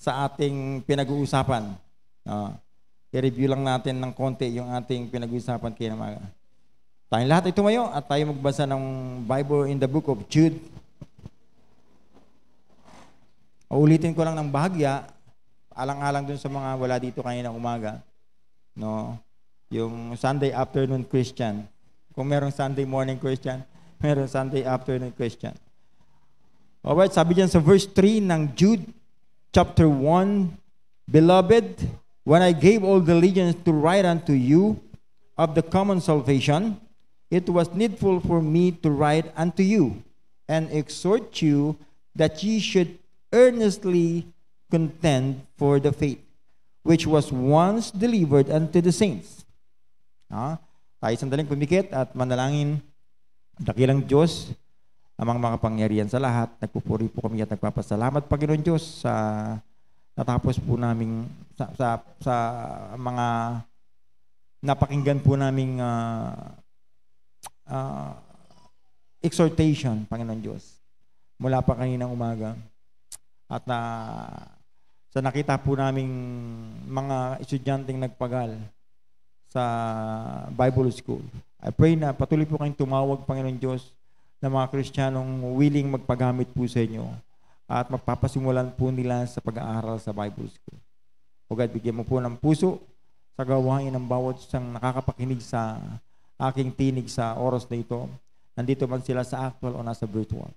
sa ating pinag-uusapan. Uh, i-review lang natin ng konti yung ating pinag-uusapan kaya maga. Tayong lahat ay tumayo at tayo magbasa ng Bible in the book of Jude. Uulitin ko lang ng bahagya, alang-alang dun sa mga wala dito kanina umaga. No? Yung Sunday afternoon Christian. Kung merong Sunday morning Christian, merong Sunday afternoon Christian. Alright, sabi dyan sa verse 3 ng Jude chapter 1 Beloved, when I gave all diligence to write unto you of the common salvation, it was needful for me to write unto you and exhort you that ye should earnestly contend for the faith which was once delivered unto the saints. Ah, tayo sandaling pumikit at manalangin dakilang Diyos amang mga pangyarihan sa lahat. Nagpupuri po kami at nagpapasalamat Panginoon Diyos sa natapos po naming sa, sa, sa mga napakinggan po naming uh, uh, exhortation, Panginoon Diyos, mula pa kaninang umaga. At na ah, sa nakita po naming mga estudyanteng nagpagal sa Bible School. I pray na patuloy po kayong tumawag, Panginoon Diyos, na mga Kristiyanong willing magpagamit po sa inyo at magpapasimulan po nila sa pag-aaral sa Bible School. O God, bigyan mo po ng puso sa gawain ng bawat isang nakakapakinig sa aking tinig sa oras na ito. Nandito man sila sa actual o nasa virtual.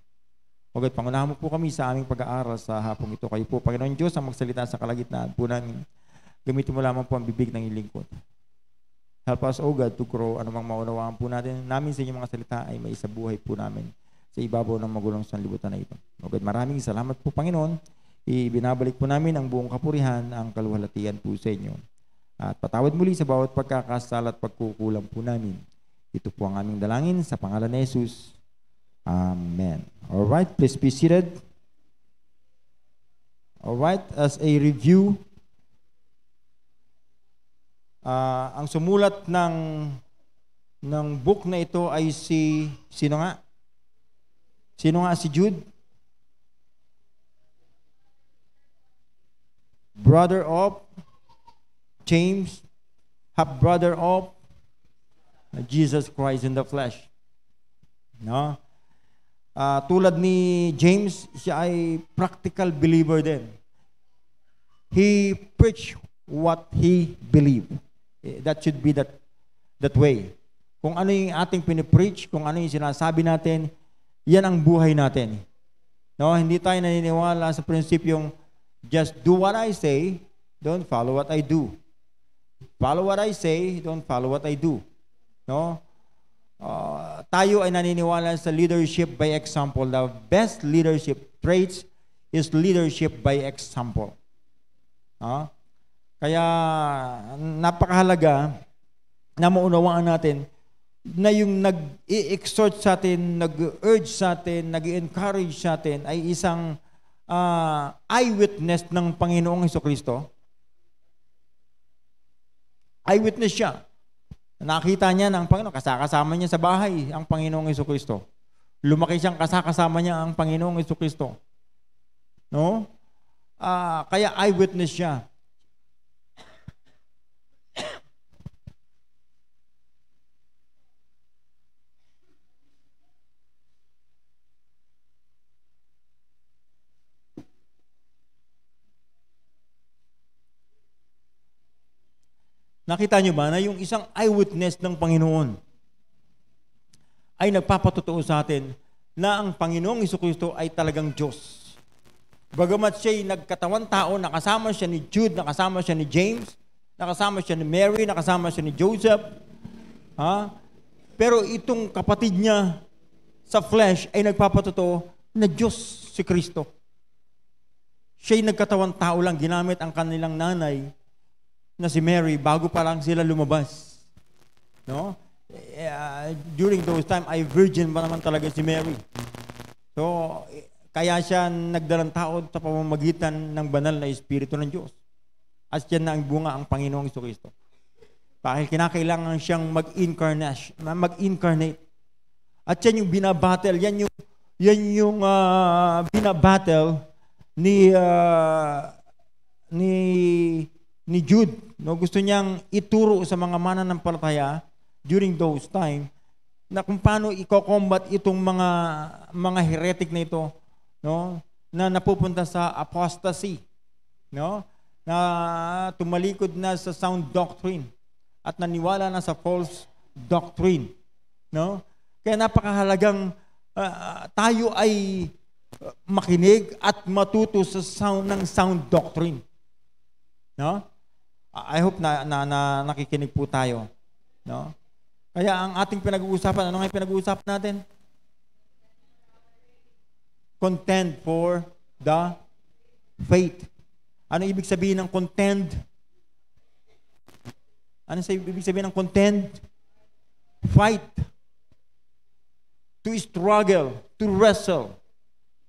O God, pangunahan mo po kami sa aming pag-aaral sa hapong ito. Kayo po, Panginoon Diyos, ang magsalita sa kalagitnaan po namin. Gamitin mo lamang po ang bibig ng ilingkod. Help us, O God, to grow anumang maunawaan po natin namin sa inyong mga salita ay may isa buhay po namin sa ibabaw ng magulong sanlibutan na ito. O God, maraming salamat po, Panginoon. Ibinabalik po namin ang buong kapurihan, ang kaluhalatian po sa inyo. At patawad muli sa bawat pagkakasala at pagkukulang po namin. Ito po ang aming dalangin sa pangalan ni Jesus. Amen. All right, please be seated. All right, as a review Uh, ang sumulat ng ng book na ito ay si sino nga? Sino nga si Jude? Brother of James, half brother of Jesus Christ in the flesh. No? Uh, tulad ni James, siya ay practical believer din. He preached what he believed. Eh, that should be that, that way. Kung ano yung ating pinipreach, kung ano yung sinasabi natin, yan ang buhay natin. No, hindi tayo naniniwala sa prinsipyong just do what I say, don't follow what I do. Follow what I say, don't follow what I do. No? Uh, tayo ay naniniwala sa leadership by example. The best leadership traits is leadership by example. Huh? Ah, kaya napakahalaga na maunawaan natin na yung nag-i-exhort sa atin, nag-urge sa atin, nag-encourage sa atin ay isang uh, eyewitness ng Panginoong Heso Kristo. Eyewitness siya. Nakita niya ng Panginoon, kasakasama niya sa bahay ang Panginoong Heso Kristo. Lumaki siyang kasakasama niya ang Panginoong Heso Kristo. No? Uh, kaya eyewitness siya. Nakita nyo ba na yung isang eyewitness ng Panginoon ay nagpapatotoo sa atin na ang Panginoong Kristo ay talagang Diyos. Bagamat siya'y nagkatawan tao, nakasama siya ni Jude, nakasama siya ni James, nakasama siya ni Mary, nakasama siya ni Joseph, ha? pero itong kapatid niya sa flesh ay nagpapatotoo na Diyos si Kristo. Siya'y nagkatawan tao lang, ginamit ang kanilang nanay na si Mary bago pa lang sila lumabas. No? Uh, during those time, ay virgin pa naman talaga si Mary. So, kaya siya nagdalang tao sa pamamagitan ng banal na Espiritu ng Diyos. At siya na ang bunga ang Panginoong Kristo. Dahil kinakailangan siyang mag-incarnate. mag-incarnate. At yan yung binabattle, yan yung, yan yung uh, binabattle ni uh, ni ni Jude. No? Gusto niyang ituro sa mga mananampalataya during those time na kung paano i-combat itong mga mga heretic na ito no na napupunta sa apostasy no na tumalikod na sa sound doctrine at naniwala na sa false doctrine no kaya napakahalagang uh, tayo ay makinig at matuto sa sound ng sound doctrine no I hope na, na, na nakikinig po tayo. No? Kaya ang ating pinag-uusapan, ano nga pinag-uusapan natin? Contend for the faith. Ano ibig sabihin ng contend? Ano sa ibig sabihin ng contend? Fight. To struggle, to wrestle.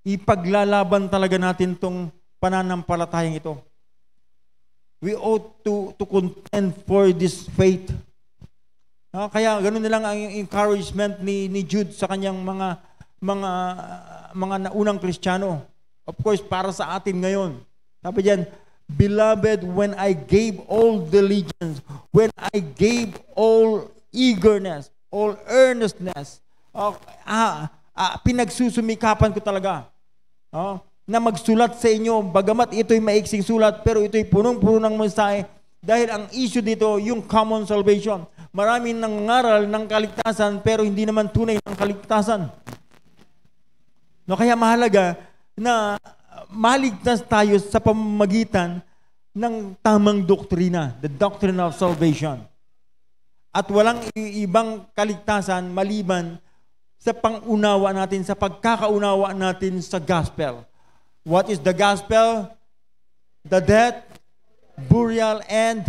Ipaglalaban talaga natin tong pananampalatayang ito we ought to, to contend for this faith. No? Kaya ganun na lang ang encouragement ni, ni Jude sa kanyang mga mga mga naunang Kristiyano. Of course, para sa atin ngayon. Sabi diyan, Beloved, when I gave all diligence, when I gave all eagerness, all earnestness, oh, ah, ah, pinagsusumikapan ko talaga. Oh, na magsulat sa inyo, bagamat ito'y maiksing sulat, pero ito'y punong-puno ng mensahe, dahil ang issue dito, yung common salvation. Maraming nangangaral ng kaligtasan, pero hindi naman tunay ng kaligtasan. No, kaya mahalaga na maligtas tayo sa pamamagitan ng tamang doktrina, the doctrine of salvation. At walang ibang kaligtasan maliban sa pangunawa natin, sa pagkakaunawa natin sa gospel What is the gospel? The death, burial, and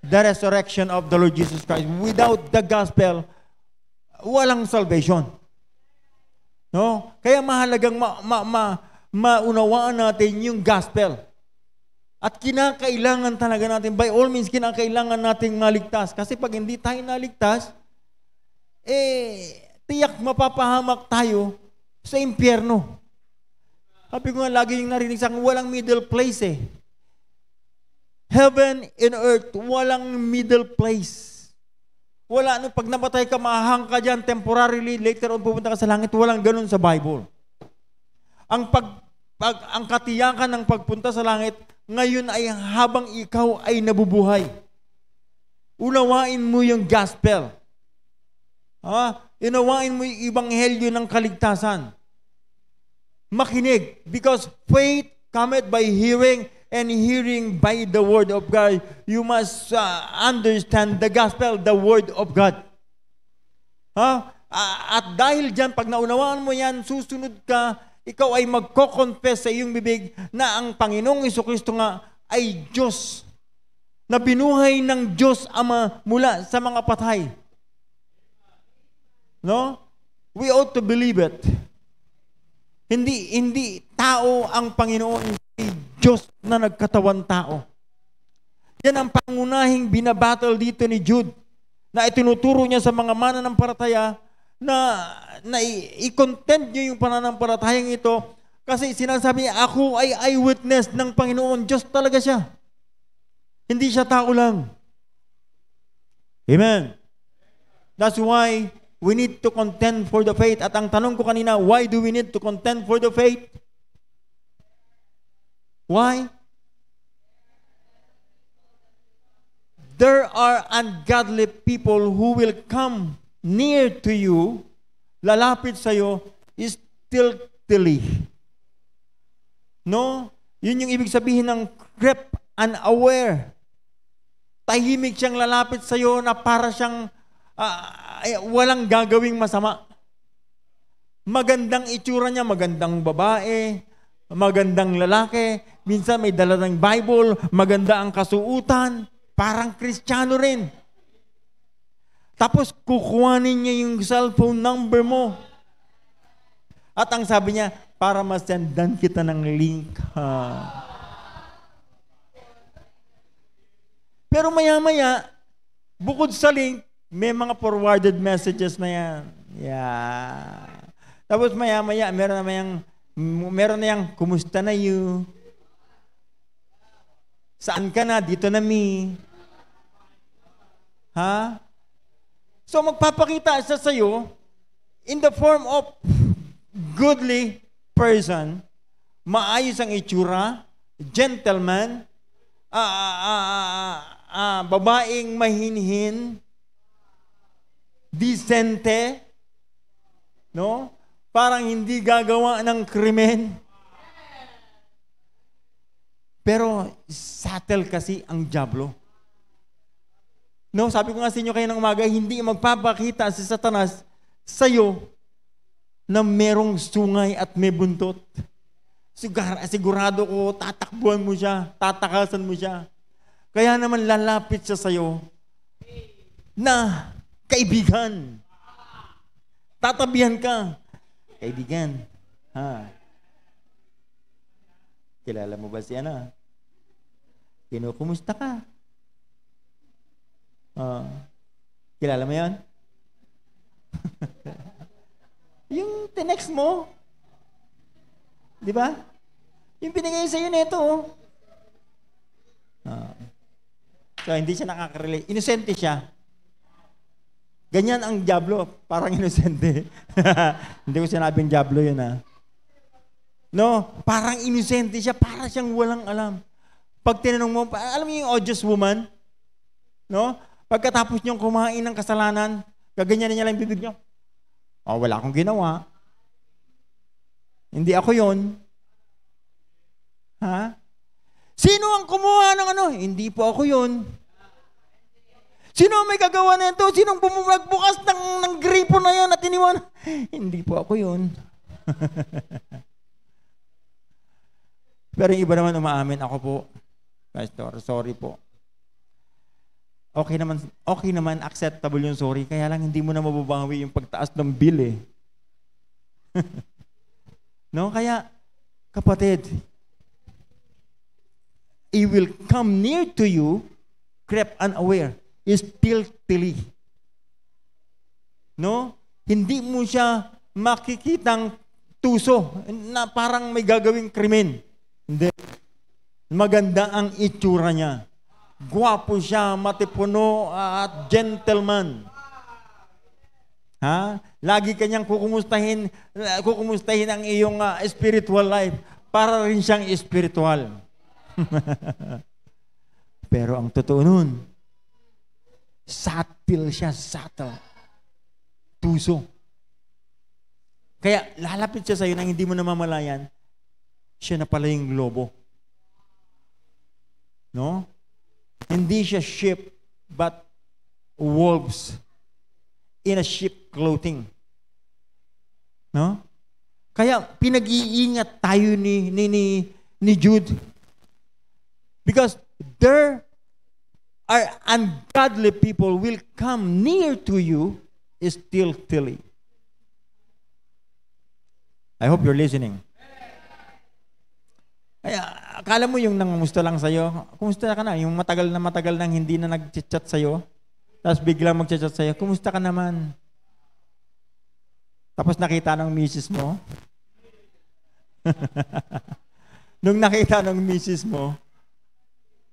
the resurrection of the Lord Jesus Christ. Without the gospel, walang salvation. No? Kaya mahalagang ma, ma, ma, maunawaan natin yung gospel. At kinakailangan talaga natin, by all means, kinakailangan natin maligtas. Kasi pag hindi tayo naligtas, eh, tiyak mapapahamak tayo sa impyerno. Sabi ko nga, lagi yung narinig sa akin, walang middle place eh. Heaven and earth, walang middle place. Wala nung pag namatay ka, mahang ka dyan temporarily, later on pupunta ka sa langit, walang ganun sa Bible. Ang pag, pag ang katiyakan ng pagpunta sa langit, ngayon ay habang ikaw ay nabubuhay. Unawain mo yung gospel. Ha? Unawain mo yung ibanghelyo ng kaligtasan makinig. Because faith cometh by hearing, and hearing by the word of God. You must uh, understand the gospel, the word of God. Ha? Huh? At dahil dyan, pag naunawaan mo yan, susunod ka, ikaw ay magko-confess sa iyong bibig na ang Panginoong Kristo nga ay Diyos na binuhay ng Diyos Ama mula sa mga patay. No? We ought to believe it. Hindi, hindi tao ang Panginoon, hindi Diyos na nagkatawan tao. Yan ang pangunahing binabattle dito ni Jude na itinuturo niya sa mga mananampalataya na, na i-contend niyo yung pananampalatayang ito kasi sinasabi niya, ako ay eyewitness ng Panginoon. Diyos talaga siya. Hindi siya tao lang. Amen. That's why We need to contend for the faith. At ang tanong ko kanina, why do we need to contend for the faith? Why? There are ungodly people who will come near to you, lalapit sa sa'yo, stealthily. No? Yun yung ibig sabihin ng creep unaware. Tahimik siyang lalapit sa iyo na para siyang uh, ay, walang gagawing masama. Magandang itsura niya, magandang babae, magandang lalaki, minsan may dala ng Bible, maganda ang kasuutan, parang kristyano rin. Tapos kukuhanin niya yung cellphone number mo. At ang sabi niya, para masendan kita ng link. Ha. Pero maya-maya, bukod sa link, may mga forwarded messages na yan. Yeah. Tapos maya-maya, meron na mayang, meron na yang, kumusta na you? Saan ka na? Dito na me. Ha? So magpapakita siya sa iyo in the form of goodly person, maayos ang itsura, gentleman, uh, uh, uh, uh, uh, babaeng mahinhin, disente, no? Parang hindi gagawa ng krimen. Pero subtle kasi ang Diablo. No, sabi ko nga sa inyo kayo ng umaga, hindi magpapakita si Satanas sa iyo na merong sungay at may buntot. sigurado ko, tatakbuhan mo siya, tatakasan mo siya. Kaya naman lalapit siya sa iyo na kaibigan. Tatabihan ka, kaibigan. Ha? Kilala mo ba si ano? kumusta ka? Uh, kilala mo yan? yung tinext mo, di ba? Yung binigay sa iyo ito, oh. Uh, so, hindi siya nakaka-relate. Inosente siya. Ganyan ang Diablo. Parang inosente. Hindi ko sinabing Diablo yun ha. Ah. No, parang inosente siya. Parang siyang walang alam. Pag tinanong mo, alam mo yung odious woman? No? Pagkatapos niyong kumain ng kasalanan, gaganyan niya lang bibig niya. Oh, wala akong ginawa. Hindi ako yon. Ha? Sino ang kumuha ng ano? Hindi po ako yon. Sino may kagawa nito? Sinong bumagbukas ng, ng gripo na yan at iniwan? Hindi po ako yun. Pero yung iba naman umaamin, ako po, Pastor, sorry po. Okay naman, okay naman, acceptable yung sorry, kaya lang hindi mo na mababawi yung pagtaas ng bill eh. no? Kaya, kapatid, it will come near to you, crept unaware is filthily. No? Hindi mo siya makikitang tuso na parang may gagawing krimen. Hindi. Maganda ang itsura niya. Gwapo siya, matipuno ah, at gentleman. Ha? Lagi kanyang kukumustahin, eh, kukumustahin ang iyong uh, spiritual life para rin siyang spiritual. Pero ang totoo nun, Satil siya, subtle. Puso. Kaya lalapit siya sa iyo nang hindi mo namamalayan, siya na pala yung globo. No? Hindi siya ship, but wolves in a ship clothing. No? Kaya pinag-iingat tayo ni, ni, ni, ni Jude. Because there are ungodly people will come near to you still tilly. I hope you're listening. Kaya, akala mo yung nangamusta lang sa'yo, kumusta ka na? Yung matagal na matagal nang hindi na nag-chat sa'yo, tapos bigla mag-chat sa'yo, kumusta ka naman? Tapos nakita ng misis mo. Nung nakita ng misis mo,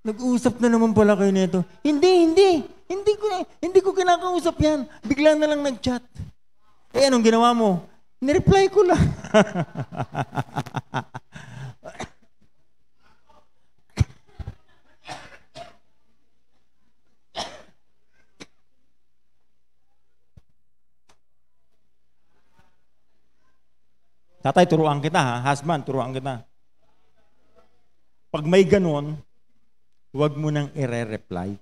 Nag-uusap na naman pala kayo nito. Hindi, hindi. Hindi ko, hindi ko kinakausap yan. Bigla na lang nag-chat. Eh, anong ginawa mo? Nireply ko lang. Tatay, turuan kita ha. Husband, turuan kita. Pag may ganun, huwag mo nang ire-reply.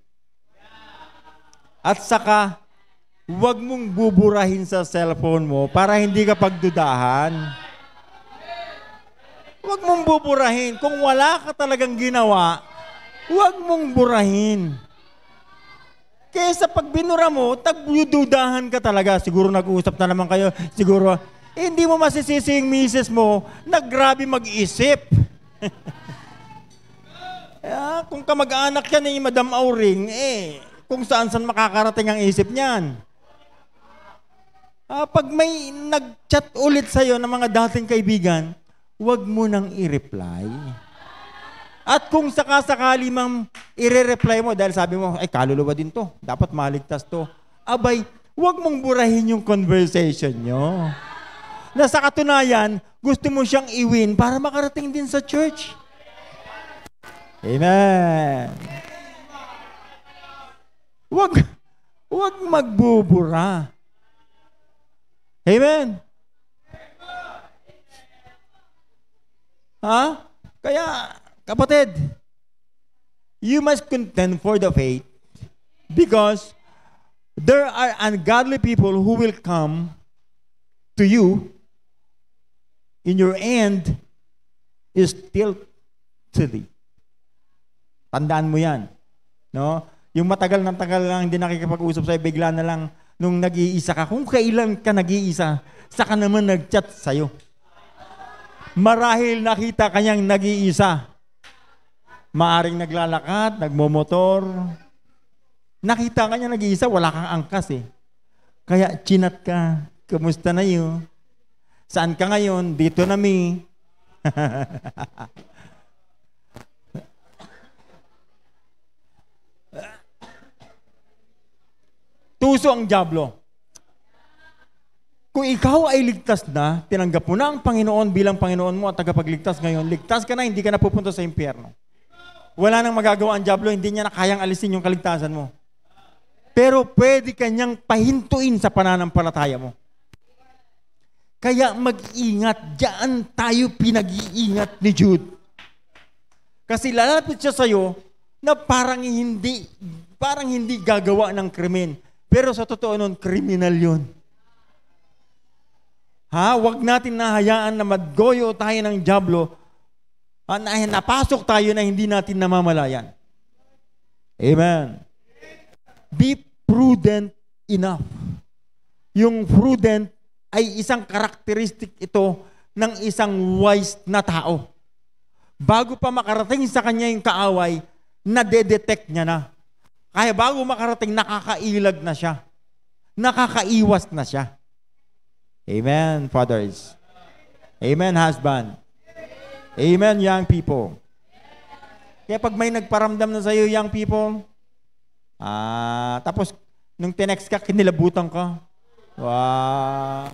At saka, huwag mong buburahin sa cellphone mo para hindi ka pagdudahan. Huwag mong buburahin. Kung wala ka talagang ginawa, huwag mong burahin. Kesa pag binura mo, tagdudahan ka talaga. Siguro nag-uusap na naman kayo. Siguro, eh, hindi mo masisisi yung misis mo na grabe mag-isip. Eh, ah, kung kamag-anak yan ni eh, Madam Auring, eh, kung saan-saan makakarating ang isip niyan. Ah, pag may nag-chat ulit sa'yo ng mga dating kaibigan, huwag mo nang i-reply. At kung sakasakali mang i-reply mo dahil sabi mo, ay kaluluwa din to, dapat maligtas to. Abay, huwag mong burahin yung conversation nyo. Na sa katunayan, gusto mo siyang iwin para makarating din sa church. Amen. Wag, wag magbubura. Amen. Ha? Kaya, kapatid, you must contend for the faith because there are ungodly people who will come to you in your end is still to thee. Tandaan mo yan. No? Yung matagal ng tagal lang hindi nakikipag-usap sa'yo, bigla na lang nung nag-iisa ka, kung kailan ka nag-iisa, saka naman nag-chat sa'yo. Marahil nakita kanyang nag-iisa. Maaring naglalakad, nagmomotor. Nakita kanya nag-iisa, wala kang angkas eh. Kaya chinat ka, kumusta na yun? Saan ka ngayon? Dito na mi. puso ang Diablo. Kung ikaw ay ligtas na, tinanggap mo na ang Panginoon bilang Panginoon mo at tagapagligtas ngayon, ligtas ka na, hindi ka na pupunta sa impyerno. Wala nang magagawa ang Diablo, hindi niya na kayang alisin yung kaligtasan mo. Pero pwede kanyang pahintuin sa pananampalataya mo. Kaya mag-ingat, diyan tayo pinag-iingat ni Jude. Kasi lalapit siya sa'yo na parang hindi, parang hindi gagawa ng krimen pero sa totoo nun, kriminal yun. Ha? Huwag natin nahayaan na madgoyo tayo ng Diablo ha? na napasok tayo na hindi natin namamalayan. Amen. Be prudent enough. Yung prudent ay isang karakteristik ito ng isang wise na tao. Bago pa makarating sa kanya yung kaaway, na nadedetect niya na. Kaya bago makarating, nakakailag na siya. Nakakaiwas na siya. Amen, fathers. Amen, husband. Amen, young people. Kaya pag may nagparamdam na sa'yo, young people, ah, tapos nung tinext ka, kinilabutan ka. Wow.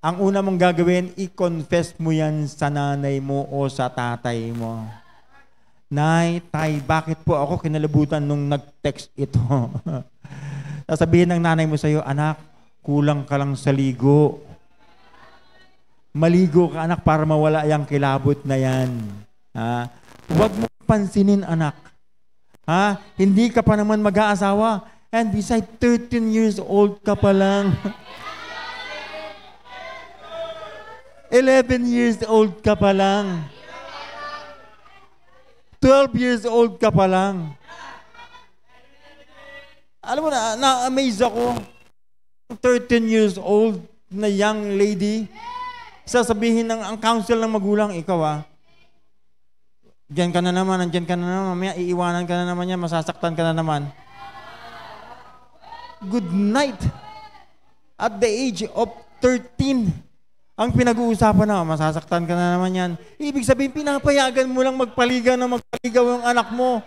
Ang una mong gagawin, i-confess mo yan sa nanay mo o sa tatay mo. Nay, tay, bakit po ako kinalabutan nung nag-text ito? Sasabihin ng nanay mo sa'yo, anak, kulang ka lang sa ligo. Maligo ka, anak, para mawala yung kilabot na yan. Ha? Huwag mo pansinin, anak. Ha? Hindi ka pa naman mag-aasawa. And beside, 13 years old ka pa lang. 11 years old ka pa lang. 12 years old ka pa lang. Alam mo na, na-amaze ako. 13 years old na young lady. Sasabihin ng ang council ng magulang, ikaw ah, Diyan ka na naman, nandiyan ka na naman, mamaya iiwanan ka na naman niya, masasaktan ka na naman. Good night. At the age of 13, ang pinag-uusapan na, masasaktan ka na naman yan. Ibig sabihin, pinapayagan mo lang magpaligaw na magpaligaw ang anak mo.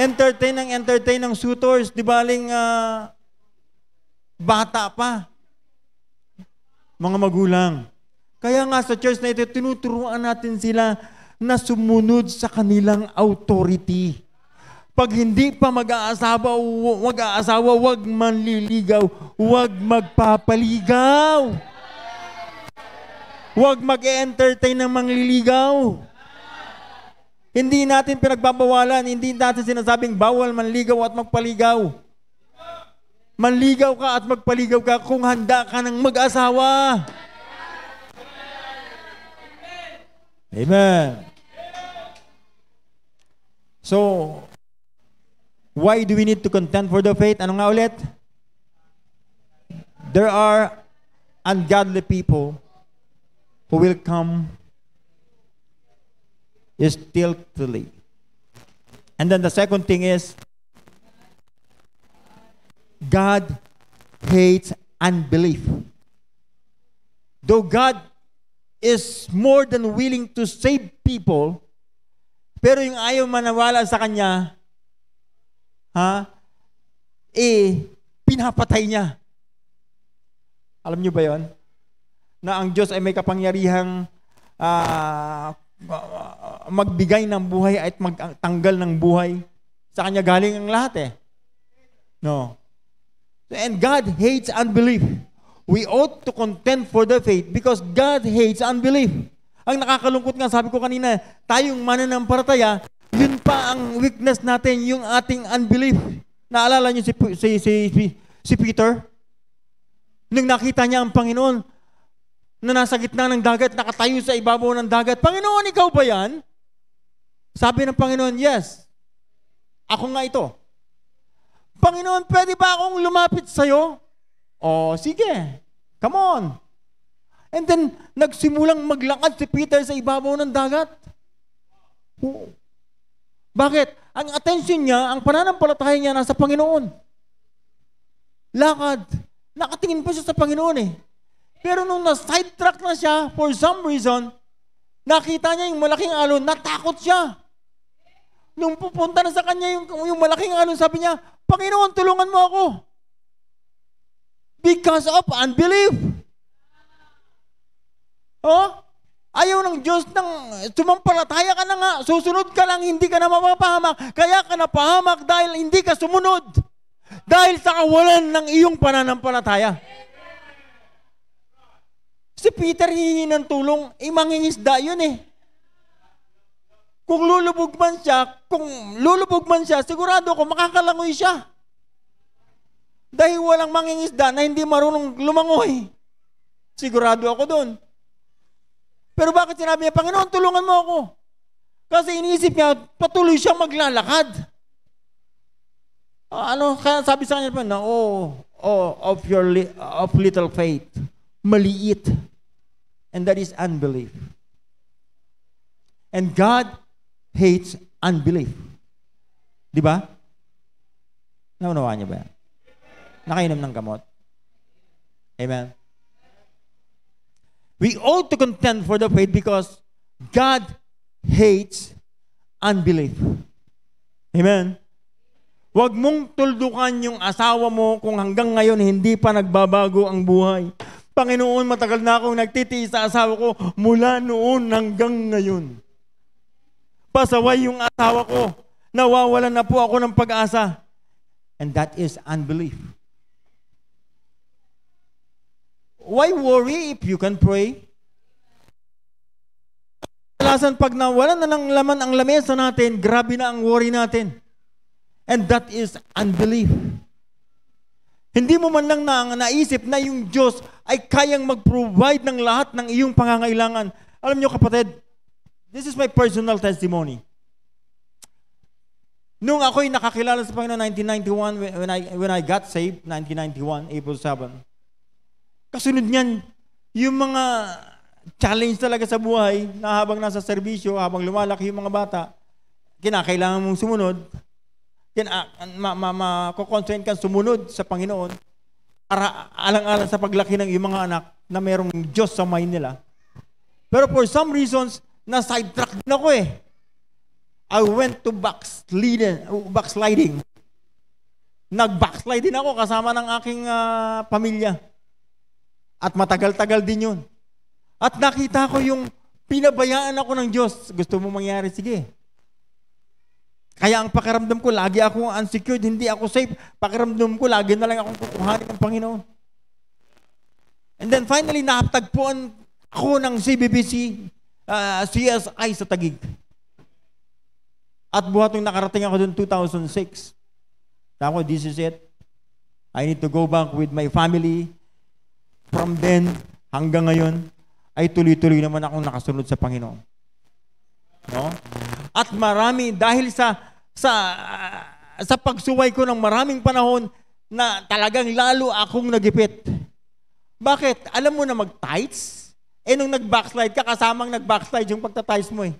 Entertain ang entertain ng suitors. Di baling uh, ah, bata pa. Mga magulang. Kaya nga sa church na ito, tinuturuan natin sila na sumunod sa kanilang authority. Pag hindi pa mag-aasawa, mag-aasawa, wag manliligaw, wag magpapaligaw. Huwag mag-entertain ng mangliligaw. Hindi natin pinagbabawalan, hindi natin sinasabing bawal manligaw at magpaligaw. Manligaw ka at magpaligaw ka kung handa ka ng mag-asawa. Amen. So, why do we need to contend for the faith? Ano nga ulit? There are ungodly people who will come is stealthily. And then the second thing is God hates unbelief. Though God is more than willing to save people, pero yung ayaw manawala sa kanya, ha, eh, pinapatay niya. Alam niyo ba yon? na ang Diyos ay may kapangyarihang uh, magbigay ng buhay at magtanggal ng buhay. Sa Kanya galing ang lahat eh. No. And God hates unbelief. We ought to contend for the faith because God hates unbelief. Ang nakakalungkot nga, sabi ko kanina, tayong mananampalataya, yun pa ang weakness natin, yung ating unbelief. Naalala niyo si, si, si, si, si Peter? Nung nakita niya ang Panginoon, na nasa gitna ng dagat, nakatayo sa ibabaw ng dagat, Panginoon, ikaw ba yan? Sabi ng Panginoon, yes. Ako nga ito. Panginoon, pwede ba akong lumapit sa iyo? oh, sige. Come on. And then, nagsimulang maglakad si Peter sa ibabaw ng dagat. Oh. Bakit? Ang attention niya, ang pananampalataya niya nasa Panginoon. Lakad. Nakatingin pa siya sa Panginoon eh. Pero nung na-sidetrack na siya, for some reason, nakita niya yung malaking alon, natakot siya. Nung pupunta na sa kanya yung, yung malaking alon, sabi niya, Panginoon, tulungan mo ako. Because of unbelief. Oh? Ayaw ng Diyos nang sumampalataya ka na nga, susunod ka lang, hindi ka na mapapahamak. Kaya ka napahamak dahil hindi ka sumunod. Dahil sa kawalan ng iyong pananampalataya. Amen. Si Peter hihingi ng tulong, eh mangingisda yun eh. Kung lulubog man siya, kung lulubog man siya, sigurado ko makakalangoy siya. Dahil walang mangingisda na hindi marunong lumangoy. Sigurado ako doon. Pero bakit sinabi niya, Panginoon, tulungan mo ako. Kasi iniisip niya, patuloy siyang maglalakad. Uh, ano, kaya sabi sa kanya pa, no, oh, oh, of your li- of little faith. Maliit and that is unbelief. And God hates unbelief. Di ba? Naunawa niyo ba yan? Nakainom ng gamot? Amen? We ought to contend for the faith because God hates unbelief. Amen? Huwag mong tuldukan yung asawa mo kung hanggang ngayon hindi pa nagbabago ang buhay. Panginoon, matagal na akong nagtitiis sa asawa ko mula noon hanggang ngayon. Pasaway yung asawa ko. Nawawalan na po ako ng pag-asa. And that is unbelief. Why worry if you can pray? Kalasan pag nawalan na ng laman ang lamesa natin, grabe na ang worry natin. And that is unbelief. Unbelief. Hindi mo man lang na, naisip na yung Diyos ay kayang mag-provide ng lahat ng iyong pangangailangan. Alam niyo kapatid, this is my personal testimony. Nung ako'y nakakilala sa Panginoon 1991, when I, when I got saved, 1991, April 7, kasunod niyan, yung mga challenge talaga sa buhay na habang nasa serbisyo, habang lumalaki yung mga bata, kinakailangan mong sumunod, yan, uh, ma, ma, ma, kukonstrain kang sumunod sa Panginoon para alang-alang sa paglaki ng iyong mga anak na merong Diyos sa mind nila. Pero for some reasons, na-sidetrack din ako eh. I went to backsliding. backsliding. Nag-backslide din ako kasama ng aking uh, pamilya. At matagal-tagal din yun. At nakita ko yung pinabayaan ako ng Diyos. Gusto mo mangyari? Sige. Kaya ang pakiramdam ko, lagi ako unsecured, hindi ako safe. Pakiramdam ko, lagi na lang akong kukuhanin ng Panginoon. And then finally, nakatagpuan ako ng CBBC, uh, CSI sa Tagig. At buhat nung nakarating ako doon 2006. Ako, this is it. I need to go back with my family. From then hanggang ngayon, ay tuloy-tuloy naman akong nakasunod sa Panginoon. No? At marami, dahil sa sa sa pagsuway ko ng maraming panahon na talagang lalo akong nagipit. Bakit? Alam mo na mag-tights? Eh nung nag-backslide ka, kasamang nag-backslide yung pagtatights mo eh.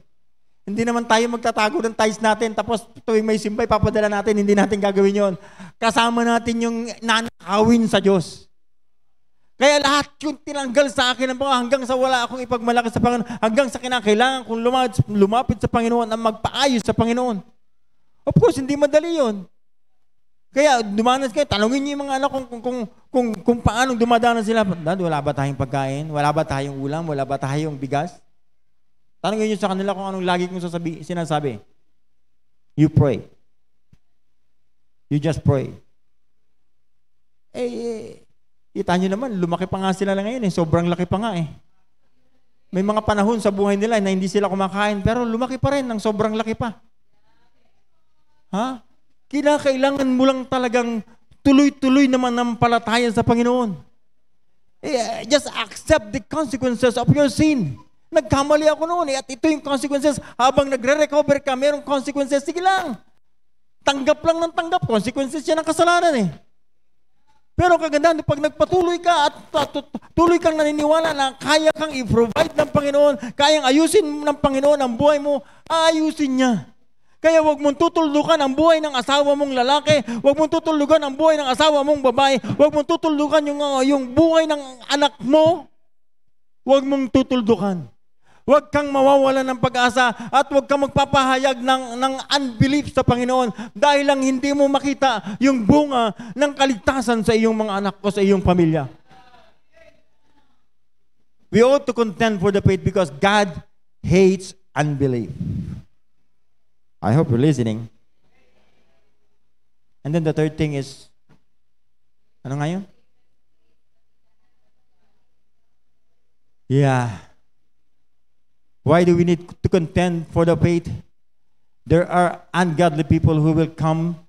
Hindi naman tayo magtatago ng tights natin tapos tuwing may simbay, papadala natin, hindi natin gagawin yon. Kasama natin yung nanakawin sa Diyos. Kaya lahat yung tinanggal sa akin ng Panginoon hanggang sa wala akong ipagmalaki sa Panginoon, hanggang sa kinakailangan kong lumapit, lumapit sa Panginoon at magpaayos sa Panginoon. Of course, hindi madali yon. Kaya dumanas kayo, tanungin niyo yung mga anak kung, kung, kung, kung, kung paano dumadanas sila. Dad, wala ba tayong pagkain? Wala ba tayong ulam? Wala ba tayong bigas? Tanungin niyo sa kanila kung anong lagi kong sasabi, sinasabi. You pray. You just pray. Eh, eh, kita niyo naman, lumaki pa nga sila na ngayon eh. Sobrang laki pa nga eh. May mga panahon sa buhay nila na hindi sila kumakain, pero lumaki pa rin ng sobrang laki pa. Ha? Kinakailangan mo lang talagang tuloy-tuloy na manampalataya sa Panginoon. Eh, uh, just accept the consequences of your sin. Nagkamali ako noon eh, at ito yung consequences. Habang nagre-recover ka, merong consequences. Sige lang. Tanggap lang ng tanggap. Consequences yan ang kasalanan eh. Pero kagandahan, pag nagpatuloy ka at tuloy kang naniniwala na kaya kang i-provide ng Panginoon, kayang ayusin ng Panginoon ang buhay mo, aayusin niya. Kaya wag mong tutuldukan ang buhay ng asawa mong lalaki, wag mong tutuldukan ang buhay ng asawa mong babae, wag mong tutuldukan yung, uh, yung buhay ng anak mo, wag mong tutuldukan. Huwag kang mawawala ng pag-asa at huwag kang magpapahayag ng, ng unbelief sa Panginoon dahil lang hindi mo makita yung bunga ng kaligtasan sa iyong mga anak o sa iyong pamilya. We ought to contend for the faith because God hates unbelief. I hope you're listening. And then the third thing is, ano nga yun? Yeah. Why do we need to contend for the faith? There are ungodly people who will come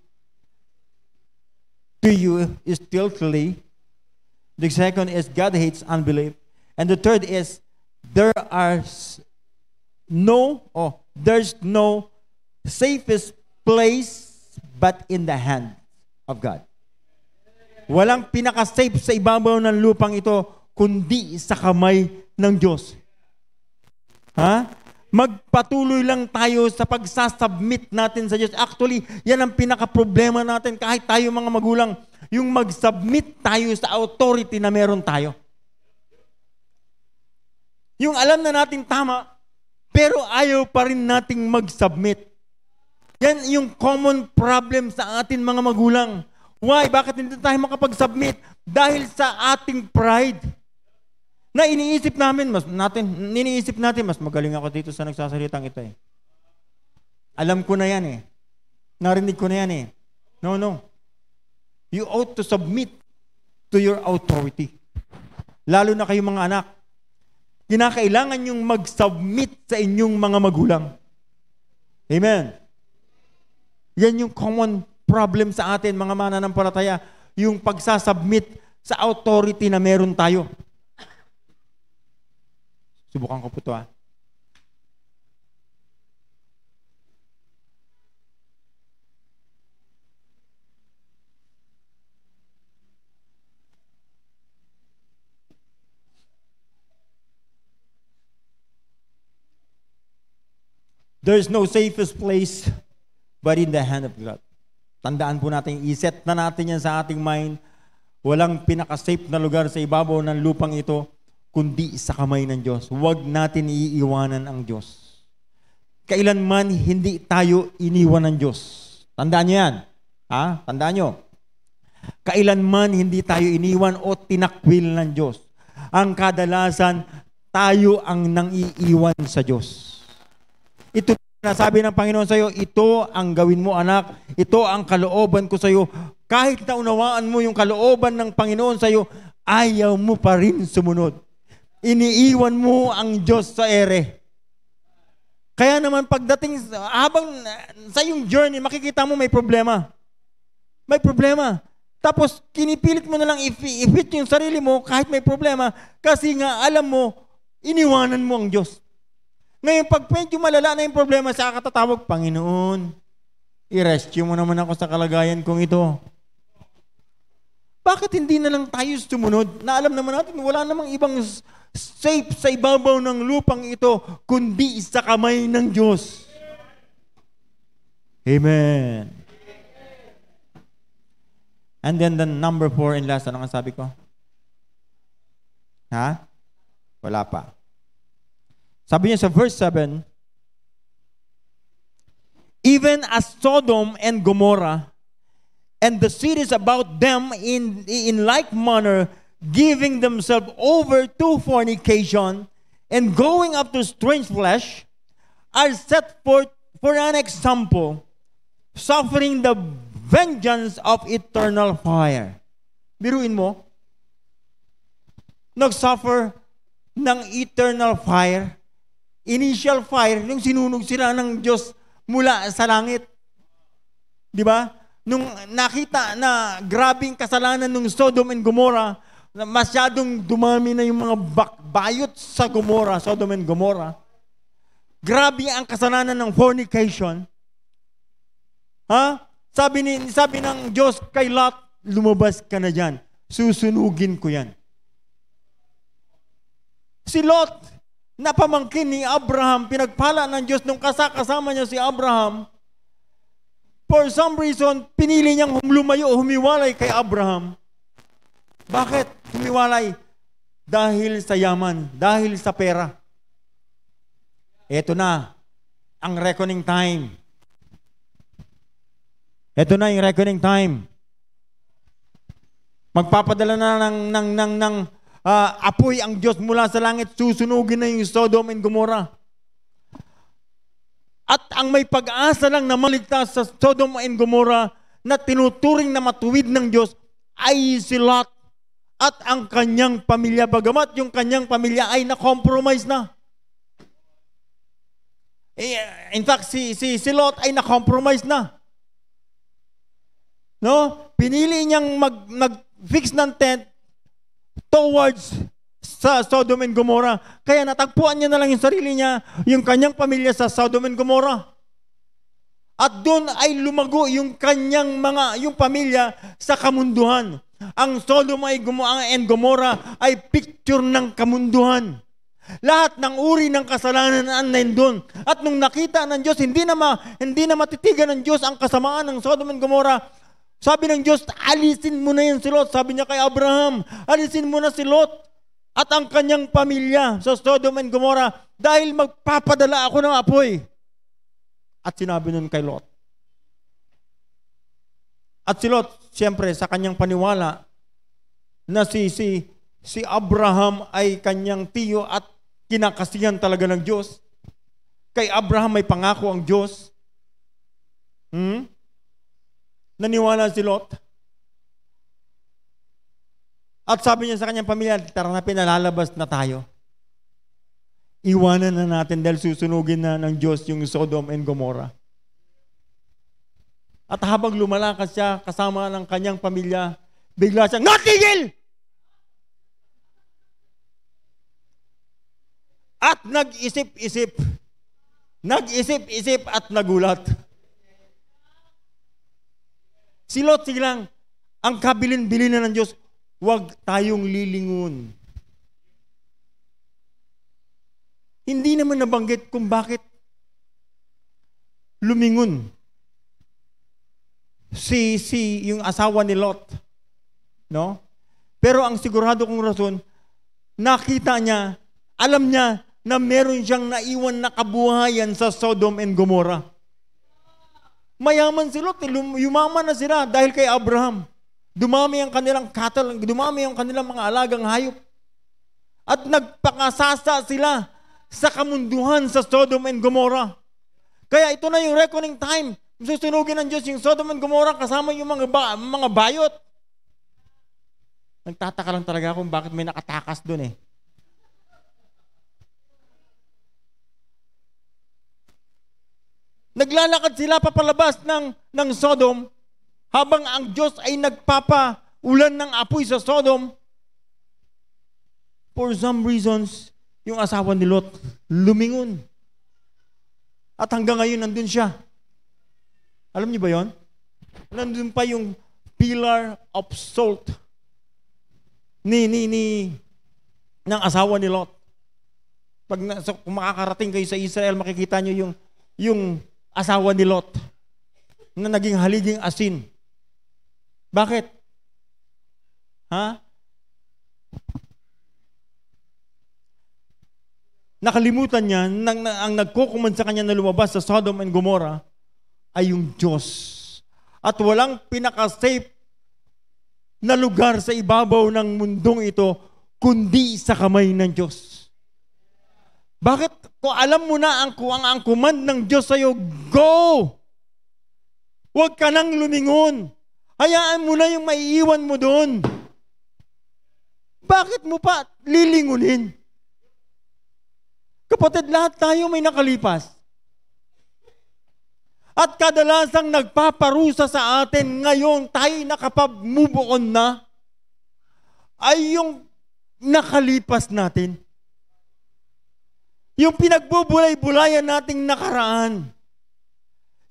to you stealthily. The second is God hates unbelief. And the third is there are no, oh, there's no safest place but in the hand of God. Walang pinaka-safe sa ibabaw ng lupang ito kundi sa kamay ng Diyos. Ha? Magpatuloy lang tayo sa pagsasubmit natin sa Diyos. Actually, yan ang pinaka-problema natin kahit tayo mga magulang, yung mag-submit tayo sa authority na meron tayo. Yung alam na natin tama, pero ayaw pa rin nating mag-submit. Yan yung common problem sa atin mga magulang. Why? Bakit hindi tayo makapag-submit? Dahil sa ating pride. Na iniisip namin, mas natin, iniisip natin, mas magaling ako dito sa nagsasalitang ito eh. Alam ko na yan eh. Narinig ko na yan eh. No, no. You ought to submit to your authority. Lalo na kayong mga anak. Kinakailangan yung mag-submit sa inyong mga magulang. Amen. Yan yung common problem sa atin, mga mananampalataya, yung pagsasubmit sa authority na meron tayo. Subukan ko po ito ah. There's no safest place but in the hand of God. Tandaan po natin, iset na natin yan sa ating mind. Walang pinaka-safe na lugar sa ibabaw ng lupang ito, kundi sa kamay ng Diyos. Huwag natin iiwanan ang Diyos. Kailanman hindi tayo iniwan ng Diyos. Tandaan niyo yan. Ha? Tandaan niyo. Kailanman hindi tayo iniwan o tinakwil ng Diyos. Ang kadalasan, tayo ang nang-iiwan sa Diyos. Ito Nasabi ng Panginoon sa iyo, ito ang gawin mo anak, ito ang kalooban ko sa iyo. Kahit na unawaan mo yung kalooban ng Panginoon sa iyo, ayaw mo pa rin sumunod. Iniiwan mo ang Diyos sa ere. Kaya naman pagdating, habang sa yung journey, makikita mo may problema. May problema. Tapos kinipilit mo na lang i-fit yung sarili mo kahit may problema kasi nga alam mo, iniwanan mo ang Diyos. Ngayon, pag medyo malala na yung problema, sa katatawag, Panginoon, i-rescue mo naman ako sa kalagayan kong ito. Bakit hindi na lang tayo sumunod na alam naman natin wala namang ibang safe sa ibabaw ng lupang ito kundi sa kamay ng Diyos? Amen. And then the number four and last, ano nga sabi ko? Ha? Wala pa. Sabi niya sa verse 7, Even as Sodom and Gomorrah and the cities about them in, in like manner giving themselves over to fornication and going after strange flesh are set forth for an example, suffering the vengeance of eternal fire. Biruin mo, nag-suffer ng eternal fire initial fire, yung sinunog sila ng Diyos mula sa langit. Di ba? Nung nakita na grabing kasalanan ng Sodom and Gomorrah, na masyadong dumami na yung mga bakbayot sa Gomorrah, Sodom and Gomorrah. Grabe ang kasalanan ng fornication. Ha? Sabi ni sabi ng Diyos kay Lot, lumabas ka na diyan. Susunugin ko 'yan. Si Lot, na pamangkin ni Abraham, pinagpala ng Diyos nung kasama niya si Abraham, for some reason, pinili niyang lumayo o humiwalay kay Abraham. Bakit humiwalay? Dahil sa yaman, dahil sa pera. Ito na, ang reckoning time. Ito na yung reckoning time. Magpapadala na ng, ng, ng, ng, uh, apoy ang Diyos mula sa langit, susunugin na yung Sodom and Gomorrah. At ang may pag-asa lang na maligtas sa Sodom and Gomorrah na tinuturing na matuwid ng Diyos ay si Lot at ang kanyang pamilya. Bagamat yung kanyang pamilya ay na-compromise na. Eh, in fact, si, si, si Lot ay na-compromise na. No? Pinili niyang mag, mag-fix ng tent towards sa Sodom and Gomorrah. Kaya natagpuan niya na lang yung sarili niya, yung kanyang pamilya sa Sodom and Gomorrah. At doon ay lumago yung kanyang mga, yung pamilya sa kamunduhan. Ang Sodom ay Gomorrah, and Gomorrah ay picture ng kamunduhan. Lahat ng uri ng kasalanan ang nandun. At nung nakita ng Diyos, hindi na, ma, hindi na matitigan ng Diyos ang kasamaan ng Sodom and Gomorrah, sabi ng Diyos, alisin mo na yan si Lot. Sabi niya kay Abraham, alisin mo na si Lot at ang kanyang pamilya sa Sodom and Gomorrah dahil magpapadala ako ng apoy. At sinabi nun kay Lot. At si Lot, siyempre, sa kanyang paniwala na si, si, si Abraham ay kanyang tiyo at kinakasiyan talaga ng Diyos. Kay Abraham may pangako ang Diyos. Hmm? naniwala si Lot. At sabi niya sa kanyang pamilya, tara na pinalalabas na tayo. Iwanan na natin dahil susunugin na ng Diyos yung Sodom and Gomorrah. At habang lumalakas siya kasama ng kanyang pamilya, bigla siyang natigil! At nag-isip-isip, nag-isip-isip at nagulat. Si Lot, sige lang, ang kabilin-bilin na ng Diyos, huwag tayong lilingon. Hindi naman nabanggit kung bakit lumingon si si yung asawa ni Lot. No? Pero ang sigurado kong rason, nakita niya, alam niya na meron siyang naiwan na kabuhayan sa Sodom and Gomorrah. Mayaman si Lot, yumaman na sila dahil kay Abraham. Dumami ang kanilang cattle, dumami ang kanilang mga alagang hayop. At nagpakasasa sila sa kamunduhan sa Sodom and Gomorrah. Kaya ito na yung reckoning time. Susunugin ng Diyos yung Sodom and Gomorrah kasama yung mga, ba- mga bayot. Nagtataka lang talaga kung bakit may nakatakas doon eh. Naglalakad sila papalabas ng, ng Sodom habang ang Diyos ay nagpapa ulan ng apoy sa Sodom. For some reasons, yung asawa ni Lot lumingon. At hanggang ngayon, nandun siya. Alam niyo ba yon? Nandun pa yung pillar of salt ni, ni, ni, ng asawa ni Lot. Pag so, kung makakarating kayo sa Israel, makikita niyo yung, yung asawa ni Lot na naging haliging asin. Bakit? Ha? Nakalimutan niya nang, ang nagkukuman sa kanya na lumabas sa Sodom and Gomorrah ay yung Diyos. At walang pinaka-safe na lugar sa ibabaw ng mundong ito kundi sa kamay ng Diyos. Bakit ko alam mo na ang, ang, ang command ng Diyos sa'yo, go! Huwag ka nang lumingon. Hayaan mo na yung maiiwan mo doon. Bakit mo pa lilingunin? Kapatid, lahat tayo may nakalipas. At kadalasang nagpaparusa sa atin ngayon, tayo nakapag-move on na, ay yung nakalipas natin. Yung pinagbubulay-bulayan nating nakaraan,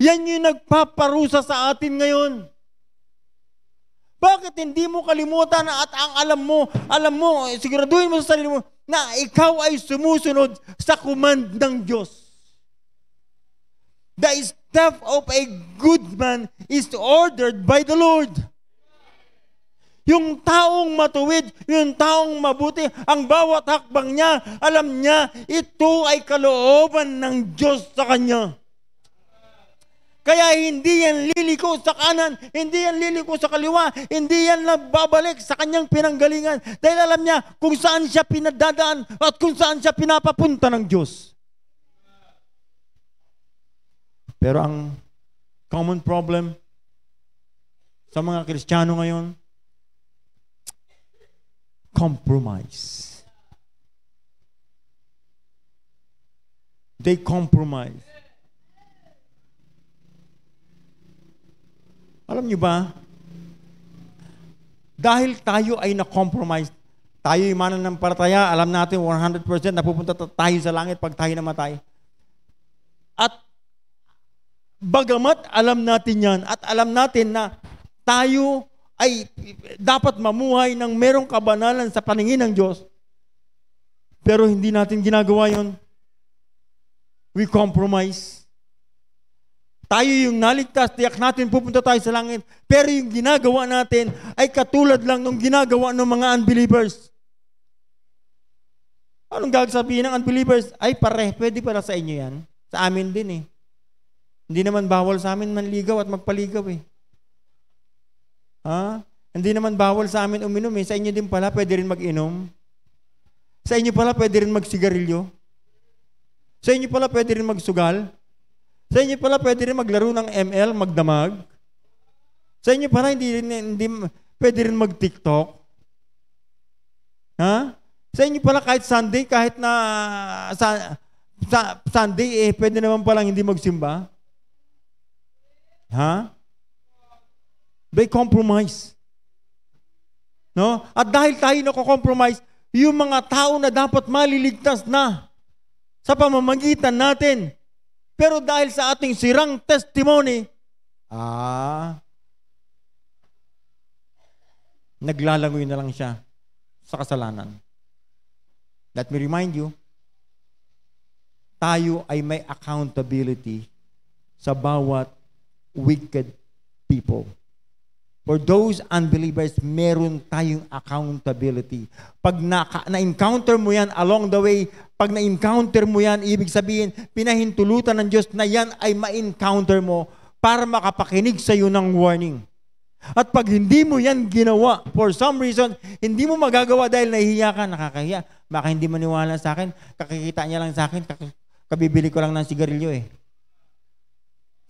yan yung nagpaparusa sa atin ngayon. Bakit hindi mo kalimutan at ang alam mo, alam mo, eh, siguraduhin mo sa sarili mo na ikaw ay sumusunod sa command ng Diyos. The staff of a good man is ordered by the Lord. Yung taong matuwid, yung taong mabuti, ang bawat hakbang niya, alam niya, ito ay kalooban ng Diyos sa kanya. Kaya hindi yan liliko sa kanan, hindi yan liliko sa kaliwa, hindi yan babalik sa kanyang pinanggalingan dahil alam niya kung saan siya pinadadaan at kung saan siya pinapapunta ng Diyos. Pero ang common problem sa mga Kristiyano ngayon, compromise. They compromise. Alam niyo ba? Dahil tayo ay na-compromise, tayo ay ng parataya, alam natin 100% napupunta tayo sa langit pag tayo namatay. At bagamat alam natin yan at alam natin na tayo ay dapat mamuhay ng merong kabanalan sa paningin ng Diyos. Pero hindi natin ginagawa yon. We compromise. Tayo yung naligtas, tiyak natin pupunta tayo sa langit. Pero yung ginagawa natin ay katulad lang ng ginagawa ng mga unbelievers. Anong gagsabihin ng unbelievers? Ay pare, pwede para sa inyo yan. Sa amin din eh. Hindi naman bawal sa amin manligaw at magpaligaw eh. Ha? Hindi naman bawal sa amin uminom eh. Sa inyo din pala pwede rin mag-inom. Sa inyo pala pwede rin magsigarilyo. Sa inyo pala pwede rin magsugal. Sa inyo pala pwede rin maglaro ng ML, magdamag. Sa inyo pala hindi, hindi pwede rin mag-TikTok. Ha? Sa inyo pala kahit Sunday, kahit na sa, sa, Sunday, eh, pwede naman palang hindi magsimba. Ha? They compromise. No? At dahil tayo nako-compromise, yung mga tao na dapat maliligtas na sa pamamagitan natin. Pero dahil sa ating sirang testimony, ah, naglalangoy na lang siya sa kasalanan. Let me remind you, tayo ay may accountability sa bawat wicked people. For those unbelievers, meron tayong accountability. Pag na- na-encounter mo yan along the way, pag na-encounter mo yan, ibig sabihin, pinahintulutan ng Diyos na yan ay ma-encounter mo para makapakinig sa iyo ng warning. At pag hindi mo yan ginawa, for some reason, hindi mo magagawa dahil nahihiya ka, nakakahiya. Baka hindi maniwala sa akin, kakikita niya lang sa akin, kak- kabibili ko lang ng sigarilyo eh.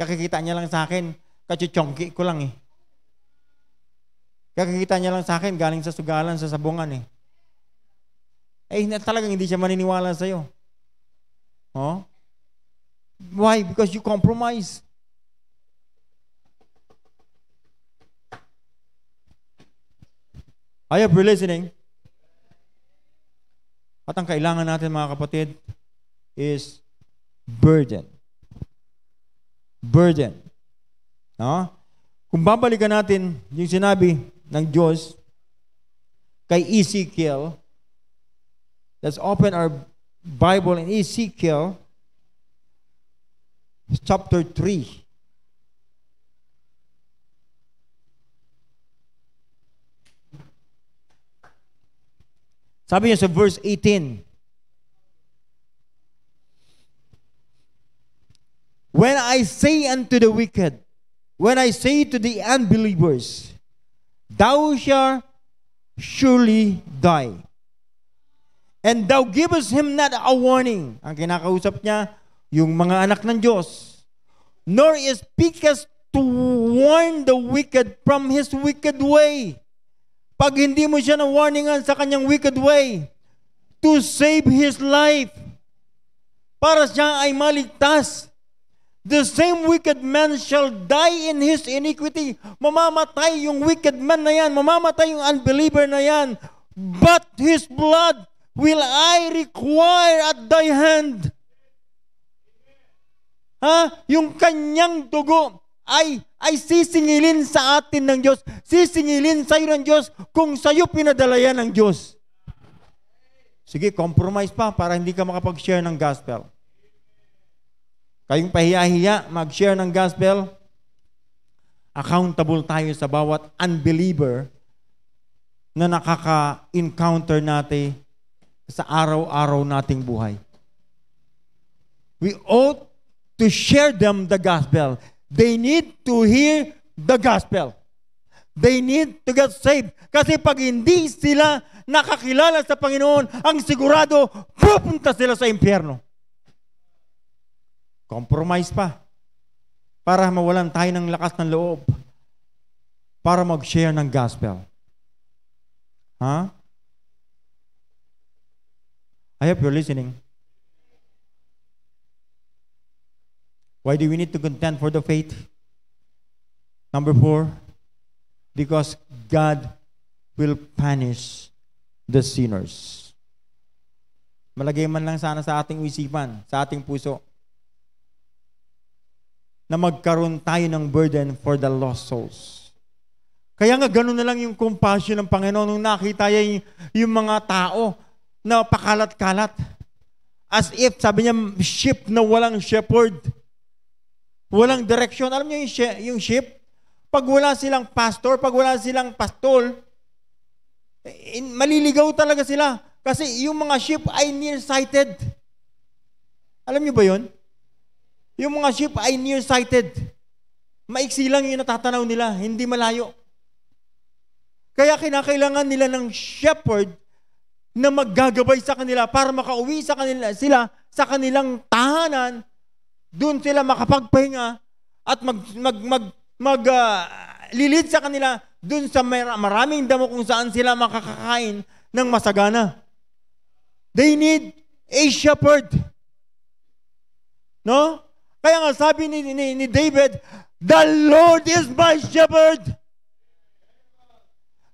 Kakikita niya lang sa akin, kachichongki ko lang eh. Kakakita niya lang sa akin, galing sa sugalan, sa sabungan eh. Eh, talagang hindi siya maniniwala sa'yo. Oh? Why? Because you compromise. I hope listening. At ang kailangan natin mga kapatid is burden. Burden. No? Kung babalikan natin yung sinabi ng Diyos kay Ezekiel. Let's open our Bible in Ezekiel chapter 3. Sabi niya sa verse 18, When I say unto the wicked, when I say to the unbelievers, Thou shalt surely die. And thou givest him not a warning. Ang kinakausap niya, yung mga anak ng Diyos. Nor is speakest to warn the wicked from his wicked way. Pag hindi mo siya na-warningan sa kanyang wicked way, to save his life, para siya ay maligtas The same wicked man shall die in his iniquity. Mamamatay yung wicked man na yan. Mamamatay yung unbeliever na yan. But his blood will I require at thy hand. Ha? Yung kanyang dugo ay ay sisingilin sa atin ng Diyos. Sisingilin sa iyo ng Diyos kung sa iyo pinadala yan ng Diyos. Sige, compromise pa para hindi ka makapag-share ng gospel. Kayong pahiya-hiya, mag-share ng gospel. Accountable tayo sa bawat unbeliever na nakaka-encounter natin sa araw-araw nating buhay. We ought to share them the gospel. They need to hear the gospel. They need to get saved. Kasi pag hindi sila nakakilala sa Panginoon, ang sigurado, pupunta sila sa impyerno. Compromise pa. Para mawalan tayo ng lakas ng loob. Para mag-share ng gospel. Ha? Huh? I hope you're listening. Why do we need to contend for the faith? Number four, because God will punish the sinners. Malagay man lang sana sa ating isipan, sa ating puso na magkaroon tayo ng burden for the lost souls. Kaya nga ganoon na lang yung compassion ng Panginoon nung nakita niya yung, yung mga tao na pakalat-kalat. As if, sabi niya, ship na walang shepherd. Walang direction. Alam niyo yung, she- yung sheep? Pag wala silang pastor, pag wala silang pastol, in, maliligaw talaga sila. Kasi yung mga ship ay nearsighted. Alam niyo ba yon? Yung mga sheep ay nearsighted. Maiksi lang yung natatanaw nila, hindi malayo. Kaya kinakailangan nila ng shepherd na maggagabay sa kanila para makauwi sa kanila sila sa kanilang tahanan doon sila makapagpahinga at mag mag mag, mag uh, ah, lilit sa kanila doon sa maraming damo kung saan sila makakakain ng masagana they need a shepherd no kaya nga sabi ni, ni, ni David, The Lord is my shepherd.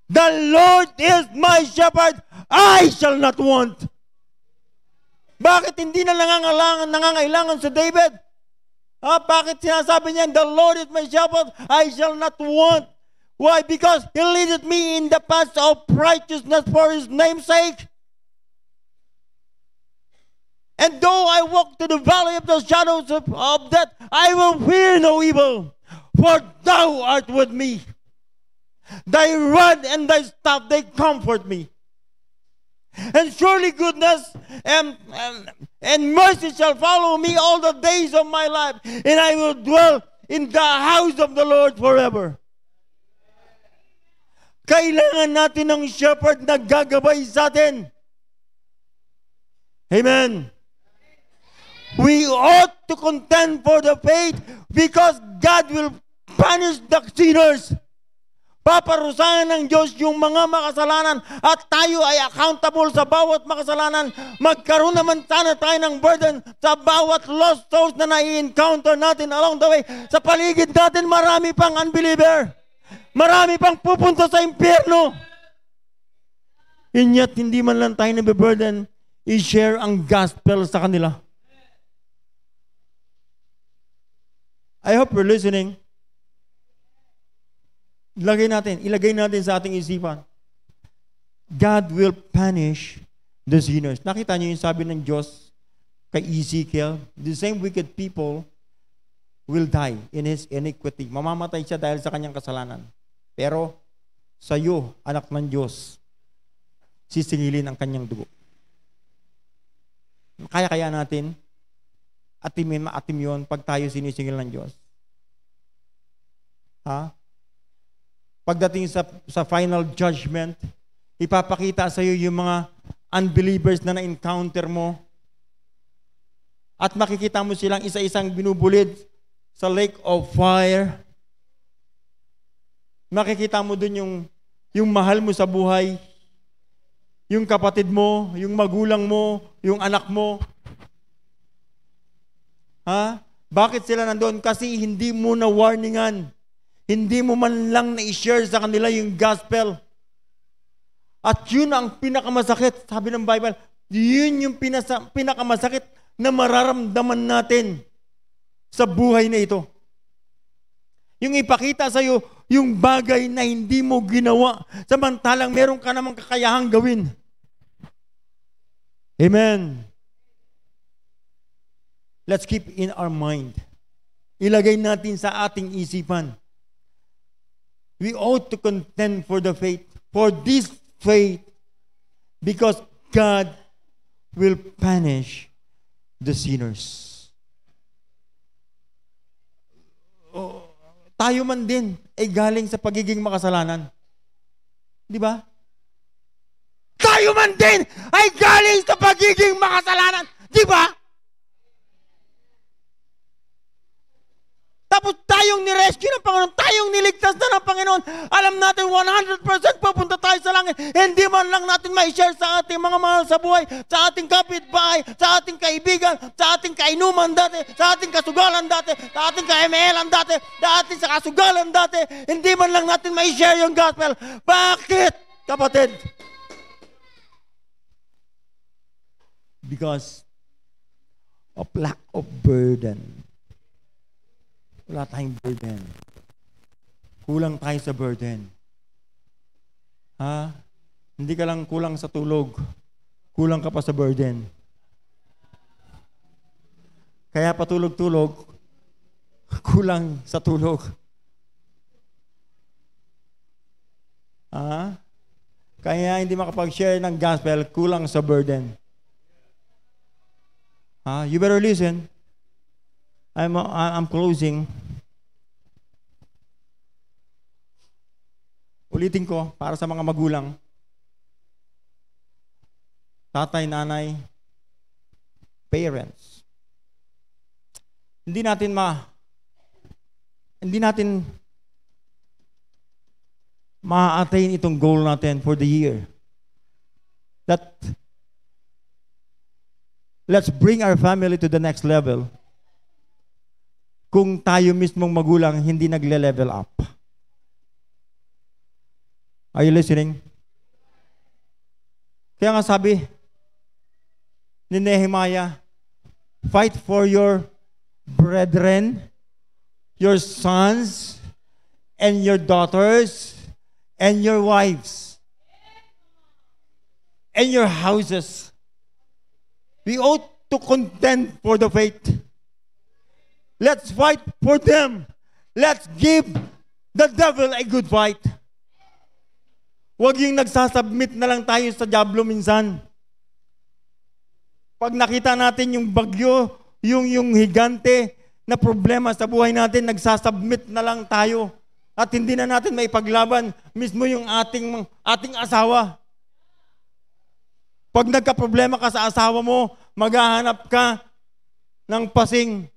The Lord is my shepherd. I shall not want. Bakit hindi na nangangailangan, nangangailangan sa David? Ah, bakit sinasabi niya, The Lord is my shepherd, I shall not want. Why? Because He leadeth me in the paths of righteousness for His name's sake. And though I walk through the valley of the shadows of, of death, I will fear no evil, for thou art with me. Thy rod and thy staff, they comfort me. And surely goodness and, and, and mercy shall follow me all the days of my life, and I will dwell in the house of the Lord forever. Kailangan natin ng shepherd na gagabay sa atin. Amen. we ought to contend for the faith because God will punish the sinners. Paparusahan ng Diyos yung mga makasalanan at tayo ay accountable sa bawat makasalanan. Magkaroon naman sana tayo ng burden sa bawat lost souls na nai-encounter natin along the way. Sa paligid natin, marami pang unbeliever. Marami pang pupunta sa impyerno. And yet, hindi man lang tayo nabiburden, i-share ang gospel sa kanila. I hope you're listening. Ilagay natin, ilagay natin sa ating isipan. God will punish the sinners. Nakita niyo yung sabi ng Diyos kay Ezekiel, the same wicked people will die in his iniquity. Mamamatay siya dahil sa kanyang kasalanan. Pero sa iyo, anak ng Diyos, sisingilin ang kanyang dugo. Kaya-kaya natin atimin, maatim yun pag tayo sinisingil ng Diyos. Ha? Pagdating sa, sa final judgment, ipapakita sa iyo yung mga unbelievers na na-encounter mo at makikita mo silang isa-isang binubulid sa lake of fire. Makikita mo dun yung, yung mahal mo sa buhay, yung kapatid mo, yung magulang mo, yung anak mo, Ha? Bakit sila nandoon? Kasi hindi mo na warningan. Hindi mo man lang na-share sa kanila yung gospel. At yun ang pinakamasakit, sabi ng Bible. Yun yung pinasa, pinakamasakit na mararamdaman natin sa buhay na ito. Yung ipakita sa iyo yung bagay na hindi mo ginawa samantalang meron ka namang kakayahang gawin. Amen. Let's keep in our mind. Ilagay natin sa ating isipan. We ought to contend for the faith, for this faith, because God will punish the sinners. Oh, tayo man din ay galing sa pagiging makasalanan. Di ba? Tayo man din ay galing sa pagiging makasalanan. Di ba? Tapos tayong nirescue ng Panginoon, tayong niligtas na ng Panginoon. Alam natin 100% pupunta tayo sa langit. Hindi man lang natin ma-share sa ating mga mahal sa buhay, sa ating kapitbahay, sa ating kaibigan, sa ating kainuman dati, sa ating kasugalan dati, sa ating kaemelan dati, sa ating sa kasugalan dati. Hindi man lang natin ma-share yung gospel. Bakit, kapatid? Because of lack of burden. Wala tayong burden. Kulang tayo sa burden. Ha? Hindi ka lang kulang sa tulog. Kulang ka pa sa burden. Kaya patulog-tulog, kulang sa tulog. Ha? Kaya hindi makapag-share ng gospel, kulang sa burden. Ha? You better listen. I'm, uh, I'm closing. Ulitin ko para sa mga magulang. Tatay, nanay, parents. Hindi natin ma hindi natin ma-attain itong goal natin for the year. That let's bring our family to the next level kung tayo mismong magulang hindi nagle-level up. Are you listening? Kaya nga sabi ni Nehemiah, fight for your brethren, your sons, and your daughters, and your wives, and your houses. We ought to contend for the faith. Let's fight for them. Let's give the devil a good fight. Huwag yung nagsasubmit na lang tayo sa Diablo minsan. Pag nakita natin yung bagyo, yung, yung higante na problema sa buhay natin, nagsasubmit na lang tayo. At hindi na natin maipaglaban mismo yung ating, ating asawa. Pag nagka-problema ka sa asawa mo, maghahanap ka ng pasing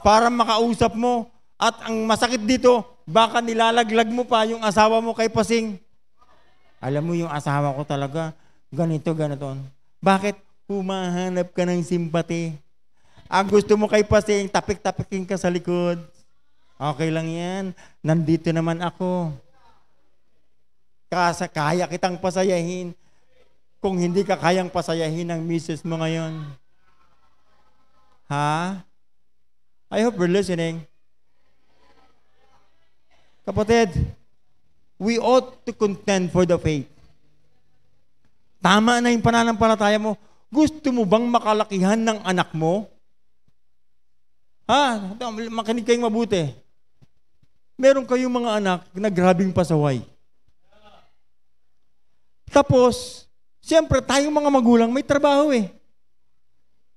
para makausap mo. At ang masakit dito, baka nilalaglag mo pa yung asawa mo kay Pasing. Alam mo yung asawa ko talaga, ganito, ganito. Bakit? Humahanap ka ng simpati. Ang gusto mo kay Pasing, tapik-tapikin ka sa likod. Okay lang yan. Nandito naman ako. Kasa kaya kitang pasayahin kung hindi ka kayang pasayahin ng misis mo ngayon. Ha? I hope you're listening. Kapatid, we ought to contend for the faith. Tama na yung pananampalataya mo. Gusto mo bang makalakihan ng anak mo? Ha? Makinig kayong mabuti. Meron kayong mga anak na grabing pasaway. Tapos, siyempre, tayong mga magulang may trabaho eh.